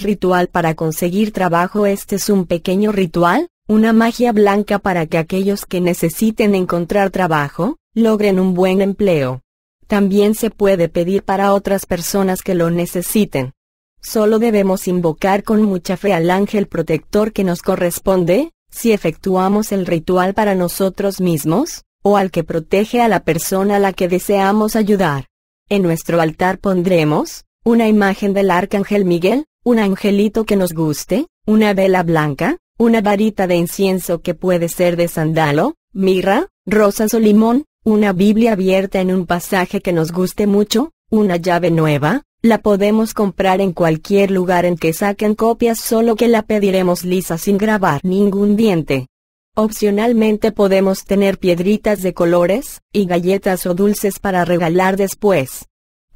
Ritual para conseguir trabajo Este es un pequeño ritual, una magia blanca para que aquellos que necesiten encontrar trabajo, logren un buen empleo. También se puede pedir para otras personas que lo necesiten. Solo debemos invocar con mucha fe al ángel protector que nos corresponde, si efectuamos el ritual para nosotros mismos, o al que protege a la persona a la que deseamos ayudar. En nuestro altar pondremos, una imagen del arcángel Miguel, un angelito que nos guste, una vela blanca, una varita de incienso que puede ser de sandalo, mirra, rosas o limón, una Biblia abierta en un pasaje que nos guste mucho, una llave nueva, la podemos comprar en cualquier lugar en que saquen copias solo que la pediremos lisa sin grabar ningún diente. Opcionalmente podemos tener piedritas de colores, y galletas o dulces para regalar después.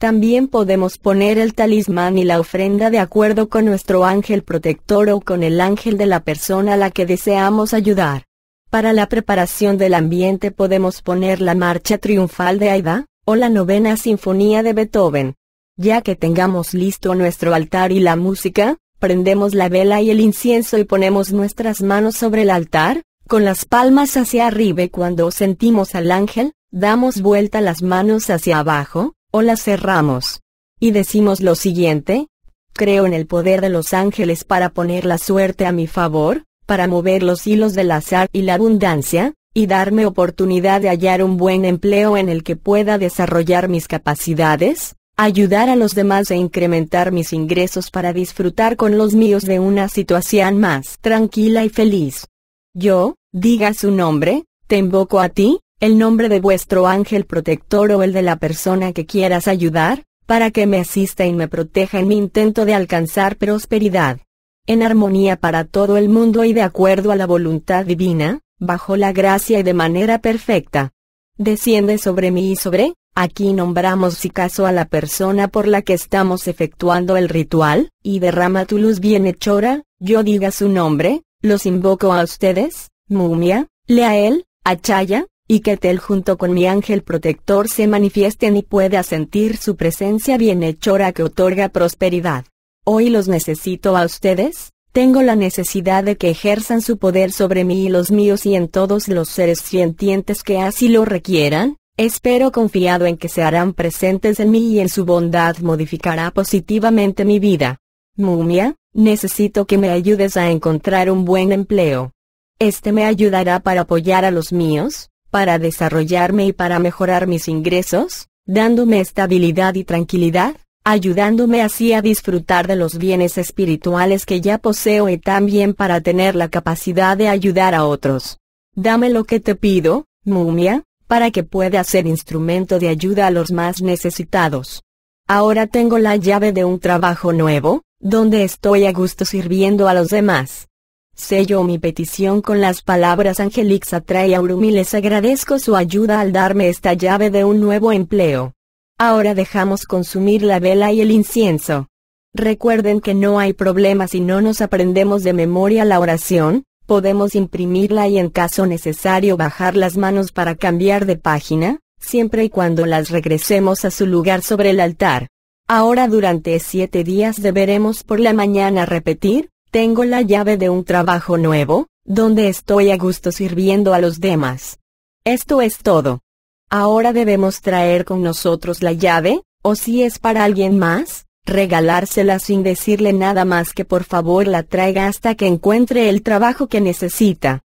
También podemos poner el talismán y la ofrenda de acuerdo con nuestro ángel protector o con el ángel de la persona a la que deseamos ayudar. Para la preparación del ambiente podemos poner la marcha triunfal de Aida, o la novena sinfonía de Beethoven. Ya que tengamos listo nuestro altar y la música, prendemos la vela y el incienso y ponemos nuestras manos sobre el altar, con las palmas hacia arriba y cuando sentimos al ángel, damos vuelta las manos hacia abajo, o cerramos. Y decimos lo siguiente, creo en el poder de los ángeles para poner la suerte a mi favor, para mover los hilos del azar y la abundancia, y darme oportunidad de hallar un buen empleo en el que pueda desarrollar mis capacidades, ayudar a los demás e incrementar mis ingresos para disfrutar con los míos de una situación más tranquila y feliz. Yo, diga su nombre, te invoco a ti, el nombre de vuestro ángel protector o el de la persona que quieras ayudar, para que me asista y me proteja en mi intento de alcanzar prosperidad. En armonía para todo el mundo y de acuerdo a la voluntad divina, bajo la gracia y de manera perfecta. Desciende sobre mí y sobre, Aquí nombramos si caso a la persona por la que estamos efectuando el ritual, y derrama tu luz bienhechora, yo diga su nombre, los invoco a ustedes, Mumia, Leael, Achaya, y que Tel junto con mi ángel protector se manifiesten y pueda sentir su presencia bienhechora que otorga prosperidad. Hoy los necesito a ustedes, tengo la necesidad de que ejerzan su poder sobre mí y los míos y en todos los seres sientientes que así lo requieran, espero confiado en que se harán presentes en mí y en su bondad modificará positivamente mi vida. Mumia, necesito que me ayudes a encontrar un buen empleo. Este me ayudará para apoyar a los míos, para desarrollarme y para mejorar mis ingresos, dándome estabilidad y tranquilidad, ayudándome así a disfrutar de los bienes espirituales que ya poseo y también para tener la capacidad de ayudar a otros. Dame lo que te pido, mumia, para que pueda ser instrumento de ayuda a los más necesitados. Ahora tengo la llave de un trabajo nuevo, donde estoy a gusto sirviendo a los demás. Sello mi petición con las palabras Angelix atrae Aurum y les agradezco su ayuda al darme esta llave de un nuevo empleo. Ahora dejamos consumir la vela y el incienso. Recuerden que no hay problema si no nos aprendemos de memoria la oración, podemos imprimirla y en caso necesario bajar las manos para cambiar de página, siempre y cuando las regresemos a su lugar sobre el altar. Ahora durante siete días deberemos por la mañana repetir, tengo la llave de un trabajo nuevo, donde estoy a gusto sirviendo a los demás. Esto es todo. Ahora debemos traer con nosotros la llave, o si es para alguien más, regalársela sin decirle nada más que por favor la traiga hasta que encuentre el trabajo que necesita.